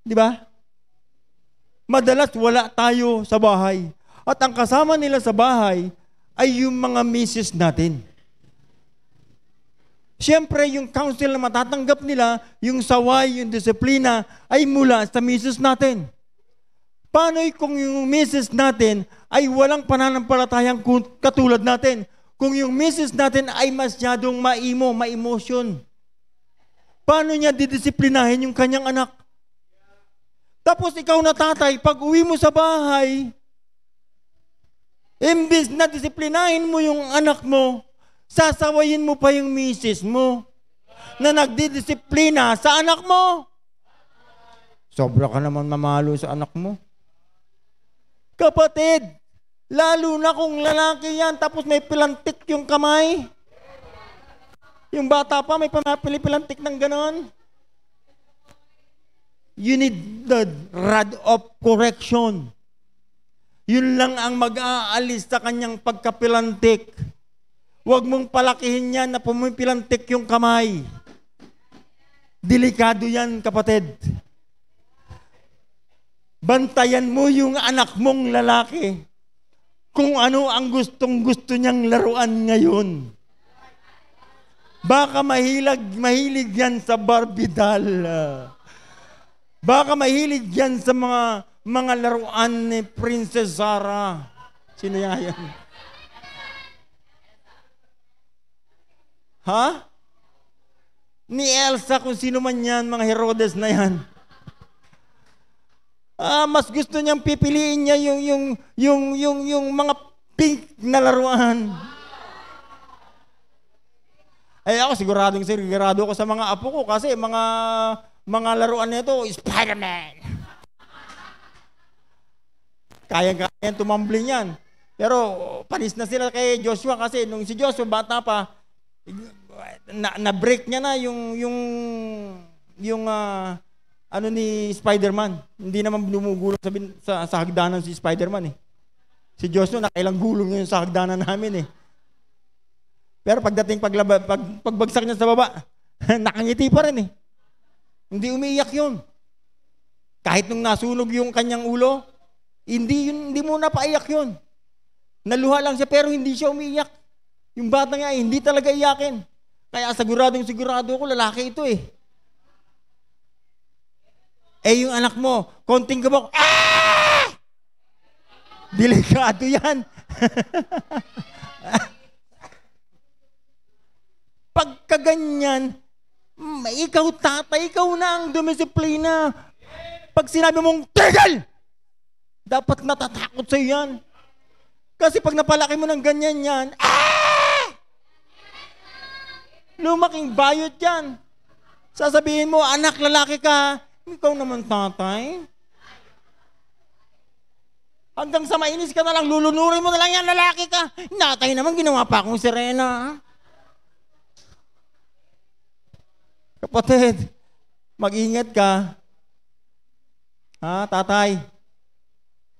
Di ba? madalas wala tayo sa bahay. At ang kasama nila sa bahay ay yung mga misis natin. Siyempre, yung counsel na matatanggap nila, yung saway, yung disiplina, ay mula sa misis natin. Paano kung yung misis natin ay walang pananampalatayang katulad natin? Kung yung misis natin ay masyadong maimo, ma-emotion. Paano niya didisiplinahin yung kanyang anak? Tapos ikaw na tatay, pag uwi mo sa bahay, imbis na disiplinahin mo yung anak mo, sasawayin mo pa yung misis mo na nagdidisiplina sa anak mo. Sobra ka naman mamalo sa anak mo. Kapatid, lalo na kung lalaki yan, tapos may pilantik yung kamay. Yung bata pa, may pamapilipilantik ng ganon. You need the rod of correction. Yun lang ang mag-aalis sa kanyang pagkapilantik. Huwag mong palakihin yan na pumipilantik yung kamay. Delikado yan, kapatid. Bantayan mo yung anak mong lalaki kung ano ang gustong gusto niyang laruan ngayon. Baka mahilag, mahilig yan sa Barbie doll. Ah. Baka mahilig yan sa mga mga laruan ni Princess Zara. Sino yan? Ha? Ni Elsa kung sino man yan, mga Herodes na yan. Ah, mas gusto niyang pipiliin niya yung yung yung yung yung mga pink na laruan. Eh ako siguradong sigurado ako sa mga apo ko kasi mga mga laruan nito, Spider-Man. Kayang-kaya tumambling yan. Pero panis na sila kay Joshua kasi nung si Joshua bata pa, na, na-break niya na yung yung yung uh, ano ni Spider-Man. Hindi naman lumugulong sa, sa, sa hagdanan si Spider-Man eh. Si Joshua na nakailang gulong yun sa hagdanan namin eh. Pero pagdating paglaba, pag, pagbagsak niya sa baba, nakangiti pa rin eh. Hindi umiyak yon. Kahit nung nasunog yung kanyang ulo, hindi, yun, hindi mo napaiyak yon. Naluha lang siya pero hindi siya umiyak. Yung bata nga hindi talaga iyakin. Kaya siguradong sigurado ko lalaki ito eh. Eh yung anak mo, konting gabok, ah! Delikado yan. Pagkaganyan, Mm, ikaw tatay, ikaw na ang dumisiplina. Pag sinabi mong, tigil! Dapat natatakot sa'yo yan. Kasi pag napalaki mo ng ganyan yan, ah! Lumaking bayot yan. Sasabihin mo, anak, lalaki ka, ikaw naman tatay. Hanggang sa mainis ka na lang, lulunurin mo na lang yan, lalaki ka. Natay naman, ginawa pa akong sirena. Ha? Kapatid, mag-ingat ka. Ha, tatay?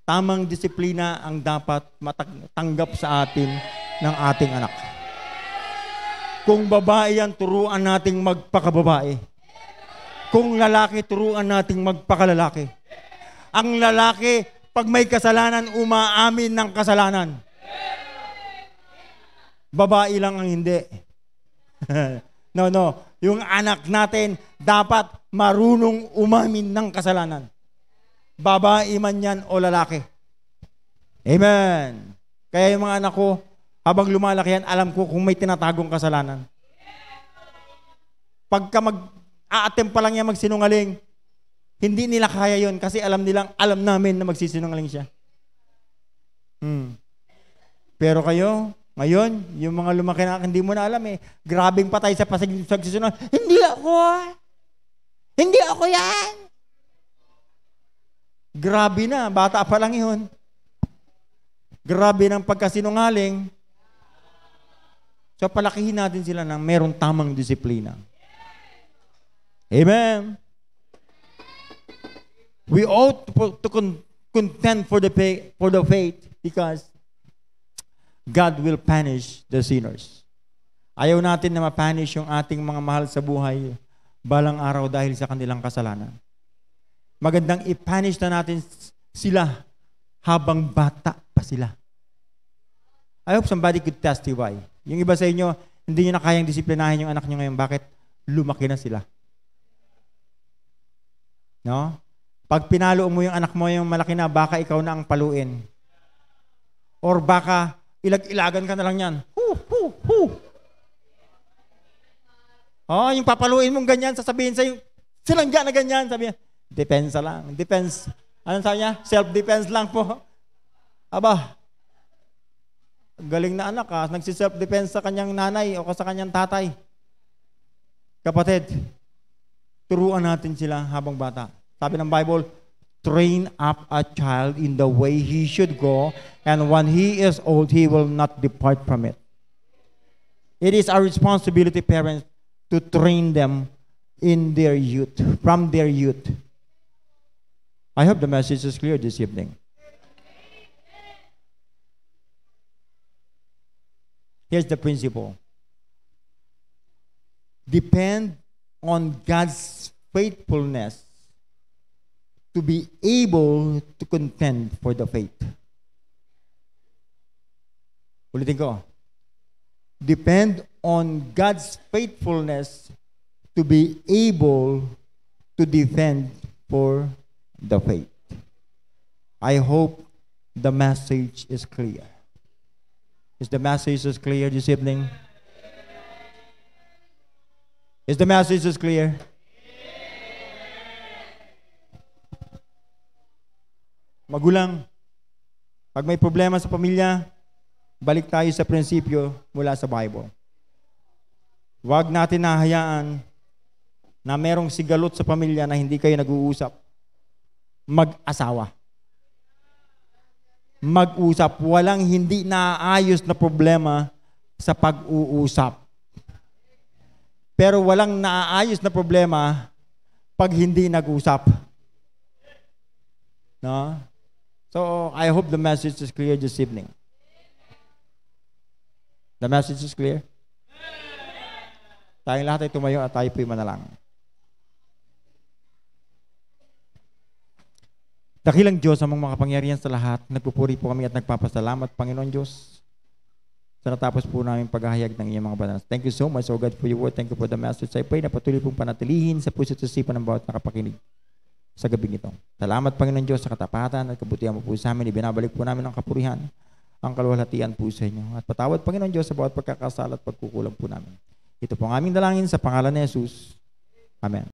Tamang disiplina ang dapat matanggap sa atin ng ating anak. Kung babae yan, turuan nating magpakababae. Kung lalaki, turuan nating magpakalalaki. Ang lalaki, pag may kasalanan, umaamin ng kasalanan. Babae lang ang hindi. no, no yung anak natin dapat marunong umamin ng kasalanan. Babae man yan o lalaki. Amen. Kaya yung mga anak ko, habang lumalaki yan, alam ko kung may tinatagong kasalanan. Pagka mag-aatem pa lang yan magsinungaling, hindi nila kaya yon kasi alam nilang, alam namin na magsisinungaling siya. Hmm. Pero kayo, ngayon, yung mga lumaki na hindi mo na alam eh, grabing patay sa pasig hindi ako. Hindi ako yan. Grabe na, bata pa lang yun. Grabe ng pagkasinungaling. So palakihin natin sila ng merong tamang disiplina. Amen. We ought to contend for the, for the faith because God will punish the sinners. Ayaw natin na mapanish yung ating mga mahal sa buhay balang araw dahil sa kanilang kasalanan. Magandang ipanish na natin sila habang bata pa sila. I hope somebody could testify. Yung iba sa inyo, hindi nyo na kayang disiplinahin yung anak nyo ngayon. Bakit? Lumaki na sila. No? Pag pinalo mo yung anak mo yung malaki na, baka ikaw na ang paluin. Or baka Ilag-ilagan ka na lang yan. Hoo, hoo, hoo. Oh, yung papaluin mong ganyan, sasabihin sa'yo, silangga na ganyan. Sabi niya, depensa lang. Depends. Ano sabi niya? Self-defense lang po. Aba, galing na anak ha, ah. nagsiself-defense sa kanyang nanay o sa kanyang tatay. Kapatid, turuan natin sila habang bata. Sabi ng Bible, train up a child in the way he should go, and when he is old, he will not depart from it. It is our responsibility, parents, to train them in their youth, from their youth. I hope the message is clear this evening. Here's the principle depend on God's faithfulness to be able to contend for the faith. Ulitin ko. Depend on God's faithfulness to be able to defend for the faith. I hope the message is clear. Is the message is clear this evening? Is the message is clear? magulang. Pag may problema sa pamilya, balik tayo sa prinsipyo mula sa Bible. Huwag natin nahayaan na merong sigalot sa pamilya na hindi kayo nag-uusap. Mag-asawa. Mag-usap. Walang hindi naayos na problema sa pag-uusap. Pero walang naayos na problema pag hindi nag-usap. No? So I hope the message is clear this evening. The message is clear? Tayong lahat ay tumayo at tayo po'y manalang. Dakilang Diyos, ang mga makapangyarihan sa lahat, nagpupuri po kami at nagpapasalamat, Panginoon Diyos, sa natapos po namin paghahayag ng inyong mga banal. Thank you so much, O God, for your word. Thank you for the message. I pray na patuloy pong panatilihin sa puso at isipan ng bawat nakapakinig sa gabing ito. Salamat Panginoon Diyos sa katapatan at kabutihan mo po sa amin. Ibinabalik po namin ang kapurihan, ang kalwalhatian po sa inyo. At patawad Panginoon Diyos sa bawat pagkakasala at pagkukulang po namin. Ito po ang aming dalangin sa pangalan ni Jesus. Amen.